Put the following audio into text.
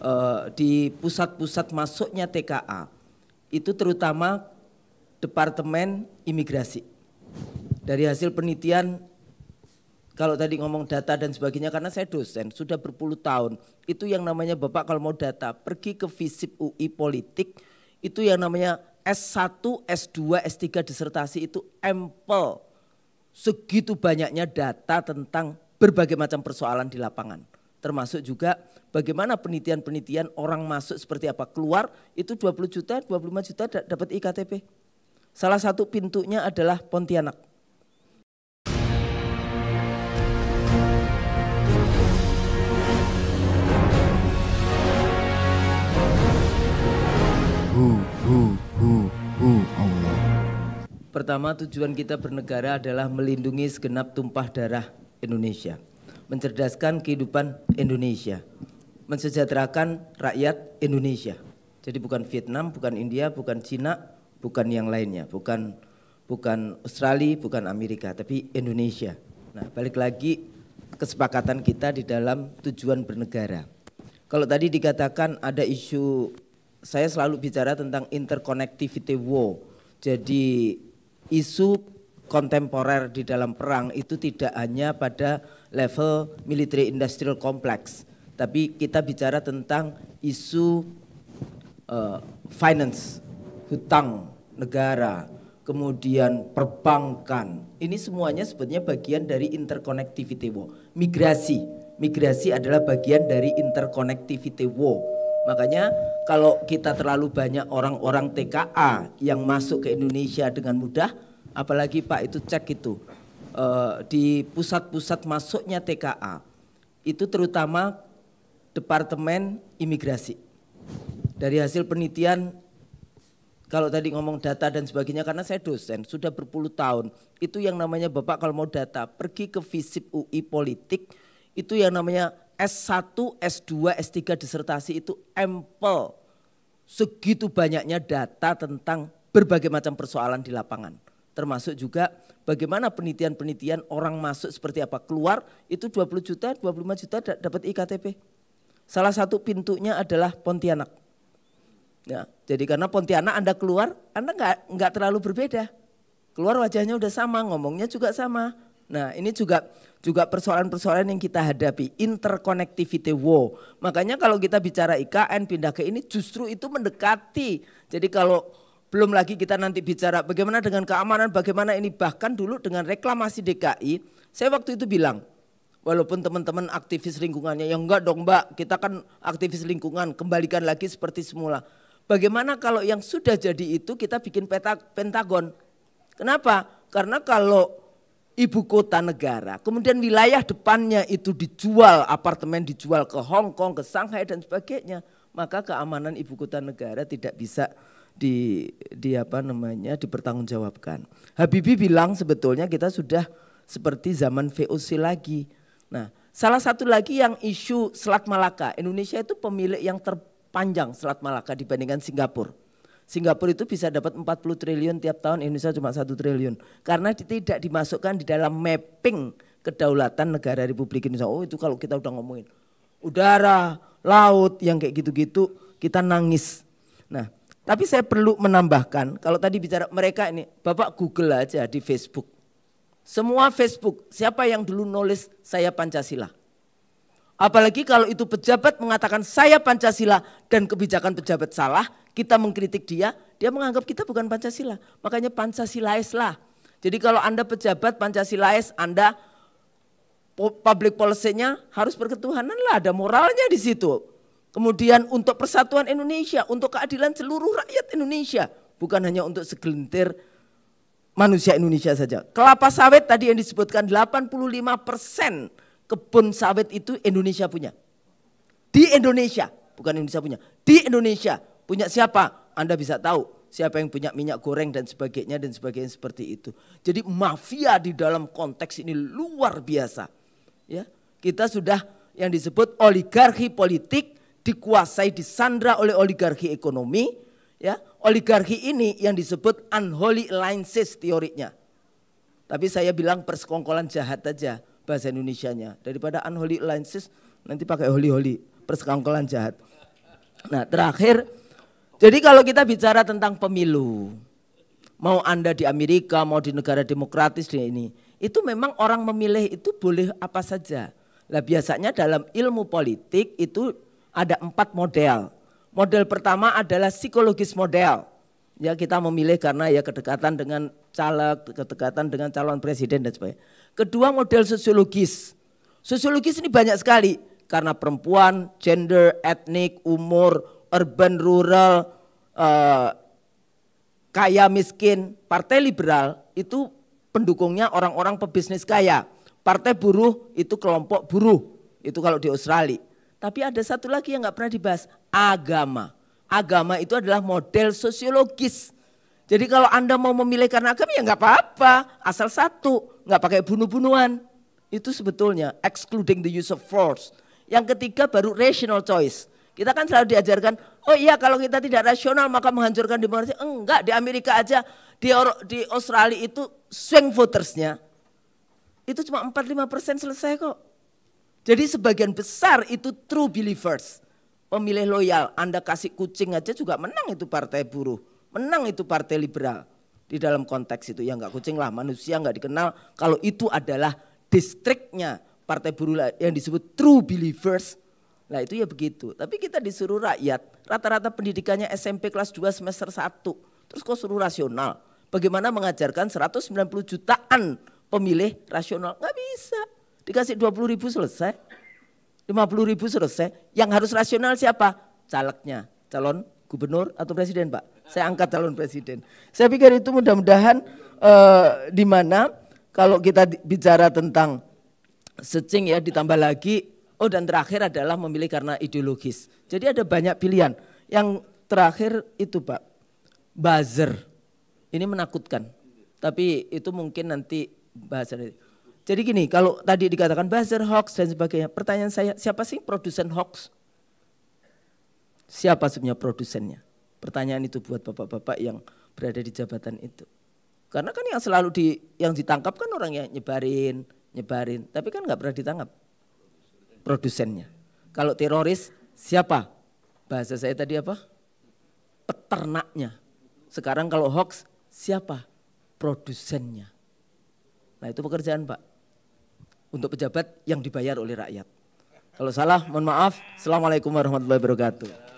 Eh, di pusat-pusat masuknya TKA itu terutama Departemen Imigrasi. Dari hasil penelitian kalau tadi ngomong data dan sebagainya karena saya dosen sudah berpuluh tahun itu yang namanya Bapak kalau mau data pergi ke FISIP UI politik itu yang namanya S1, S2, S3 disertasi itu ampel. segitu banyaknya data tentang berbagai macam persoalan di lapangan termasuk juga bagaimana penelitian-penelitian orang masuk seperti apa. Keluar itu 20 juta, 25 juta dapat IKTP. Salah satu pintunya adalah Pontianak. Pertama tujuan kita bernegara adalah melindungi segenap tumpah darah Indonesia. Mencerdaskan kehidupan Indonesia mensejahterakan rakyat Indonesia. Jadi bukan Vietnam, bukan India, bukan Cina, bukan yang lainnya, bukan bukan Australia, bukan Amerika, tapi Indonesia. Nah, balik lagi kesepakatan kita di dalam tujuan bernegara. Kalau tadi dikatakan ada isu saya selalu bicara tentang interconnectivity war. Jadi isu kontemporer di dalam perang itu tidak hanya pada level military industrial complex, tapi kita bicara tentang isu uh, finance, hutang negara, kemudian perbankan. Ini semuanya sebetulnya bagian dari interconnectivity wo. Migrasi, migrasi adalah bagian dari interconnectivity wo. Makanya kalau kita terlalu banyak orang-orang TKA yang masuk ke Indonesia dengan mudah, apalagi Pak itu cek itu uh, di pusat-pusat masuknya TKA itu terutama Departemen Imigrasi. Dari hasil penelitian, kalau tadi ngomong data dan sebagainya, karena saya dosen, sudah berpuluh tahun, itu yang namanya Bapak kalau mau data, pergi ke Visip UI Politik, itu yang namanya S1, S2, S3 disertasi itu ample. Segitu banyaknya data tentang berbagai macam persoalan di lapangan. Termasuk juga bagaimana penelitian-penelitian orang masuk seperti apa. Keluar itu 20 juta, 25 juta dapat IKTP. Salah satu pintunya adalah Pontianak. Ya, jadi karena Pontianak Anda keluar, Anda nggak nggak terlalu berbeda. Keluar wajahnya udah sama, ngomongnya juga sama. Nah ini juga juga persoalan-persoalan yang kita hadapi, interconnectivity war. Makanya kalau kita bicara IKN pindah ke ini justru itu mendekati. Jadi kalau belum lagi kita nanti bicara bagaimana dengan keamanan, bagaimana ini bahkan dulu dengan reklamasi DKI, saya waktu itu bilang Walaupun teman-teman aktivis lingkungannya, yang enggak dong mbak, kita kan aktivis lingkungan, kembalikan lagi seperti semula. Bagaimana kalau yang sudah jadi itu kita bikin peta, pentagon? Kenapa? Karena kalau ibu kota negara, kemudian wilayah depannya itu dijual, apartemen dijual ke Hong Kong, ke Shanghai dan sebagainya, maka keamanan ibu kota negara tidak bisa di, di apa namanya dipertanggungjawabkan. Habibie bilang sebetulnya kita sudah seperti zaman VOC lagi. Nah, salah satu lagi yang isu Selat Malaka. Indonesia itu pemilik yang terpanjang Selat Malaka dibandingkan Singapura. Singapura itu bisa dapat 40 triliun tiap tahun, Indonesia cuma satu triliun. Karena tidak dimasukkan di dalam mapping kedaulatan negara Republik Indonesia. Oh itu kalau kita udah ngomongin udara, laut, yang kayak gitu-gitu, kita nangis. Nah, tapi saya perlu menambahkan, kalau tadi bicara mereka ini, Bapak Google aja di Facebook semua Facebook, siapa yang dulu nulis saya Pancasila? Apalagi kalau itu pejabat mengatakan saya Pancasila dan kebijakan pejabat salah, kita mengkritik dia, dia menganggap kita bukan Pancasila. Makanya Pancasilais lah. Jadi kalau Anda pejabat Pancasilais, Anda public policy-nya harus berketuhanan lah, ada moralnya di situ. Kemudian untuk persatuan Indonesia, untuk keadilan seluruh rakyat Indonesia, bukan hanya untuk segelintir manusia Indonesia saja. Kelapa sawit tadi yang disebutkan 85 persen kebun sawit itu Indonesia punya. Di Indonesia, bukan Indonesia punya, di Indonesia punya siapa? Anda bisa tahu siapa yang punya minyak goreng dan sebagainya dan sebagainya seperti itu. Jadi mafia di dalam konteks ini luar biasa. Ya, kita sudah yang disebut oligarki politik dikuasai disandra oleh oligarki ekonomi Ya, oligarki ini yang disebut unholy alliances teorinya. Tapi saya bilang persekongkolan jahat aja bahasa Indonesianya. Daripada unholy alliances nanti pakai holy-holy, persekongkolan jahat. Nah, terakhir jadi kalau kita bicara tentang pemilu, mau Anda di Amerika, mau di negara demokratis di ini, itu memang orang memilih itu boleh apa saja. Nah biasanya dalam ilmu politik itu ada empat model. Model pertama adalah psikologis model. Ya kita memilih karena ya kedekatan dengan caleg, kedekatan dengan calon presiden dan sebagainya. Kedua model sosiologis. Sosiologis ini banyak sekali karena perempuan, gender, etnik, umur, urban, rural, eh, kaya miskin. Partai liberal itu pendukungnya orang-orang pebisnis kaya. Partai buruh itu kelompok buruh. Itu kalau di Australia. Tapi ada satu lagi yang nggak pernah dibahas, agama. Agama itu adalah model sosiologis. Jadi kalau Anda mau memilih karena agama ya nggak apa-apa, asal satu, nggak pakai bunuh-bunuhan. Itu sebetulnya excluding the use of force. Yang ketiga baru rational choice. Kita kan selalu diajarkan, oh iya kalau kita tidak rasional maka menghancurkan demokrasi. Enggak, di Amerika aja, di, di Australia itu swing votersnya. Itu cuma lima persen selesai kok. Jadi sebagian besar itu true believers. Pemilih loyal, Anda kasih kucing aja juga menang itu partai buruh. Menang itu partai liberal. Di dalam konteks itu ya enggak kucing lah, manusia enggak dikenal. Kalau itu adalah distriknya partai buruh yang disebut true believers. Nah itu ya begitu. Tapi kita disuruh rakyat, rata-rata pendidikannya SMP kelas 2 semester 1. Terus kok suruh rasional? Bagaimana mengajarkan 190 jutaan pemilih rasional? Enggak bisa. Dikasih dua puluh ribu selesai. lima puluh ribu selesai. Yang harus rasional siapa? Calegnya. Calon gubernur atau presiden Pak. Saya angkat calon presiden. Saya pikir itu mudah-mudahan uh, di mana kalau kita bicara tentang secing ya ditambah lagi. Oh dan terakhir adalah memilih karena ideologis. Jadi ada banyak pilihan. Yang terakhir itu Pak, buzzer. Ini menakutkan. Tapi itu mungkin nanti bahasannya jadi gini, kalau tadi dikatakan buzzer, hoax dan sebagainya, pertanyaan saya, siapa sih produsen hoax? Siapa sebenarnya produsennya? Pertanyaan itu buat bapak-bapak yang berada di jabatan itu. Karena kan yang selalu di yang ditangkap kan orang yang nyebarin, nyebarin, tapi kan nggak pernah ditangkap produsennya. Kalau teroris siapa? Bahasa saya tadi apa? Peternaknya. Sekarang kalau hoax siapa? Produsennya. Nah itu pekerjaan Pak untuk pejabat yang dibayar oleh rakyat. Kalau salah, mohon maaf. Assalamualaikum warahmatullahi wabarakatuh.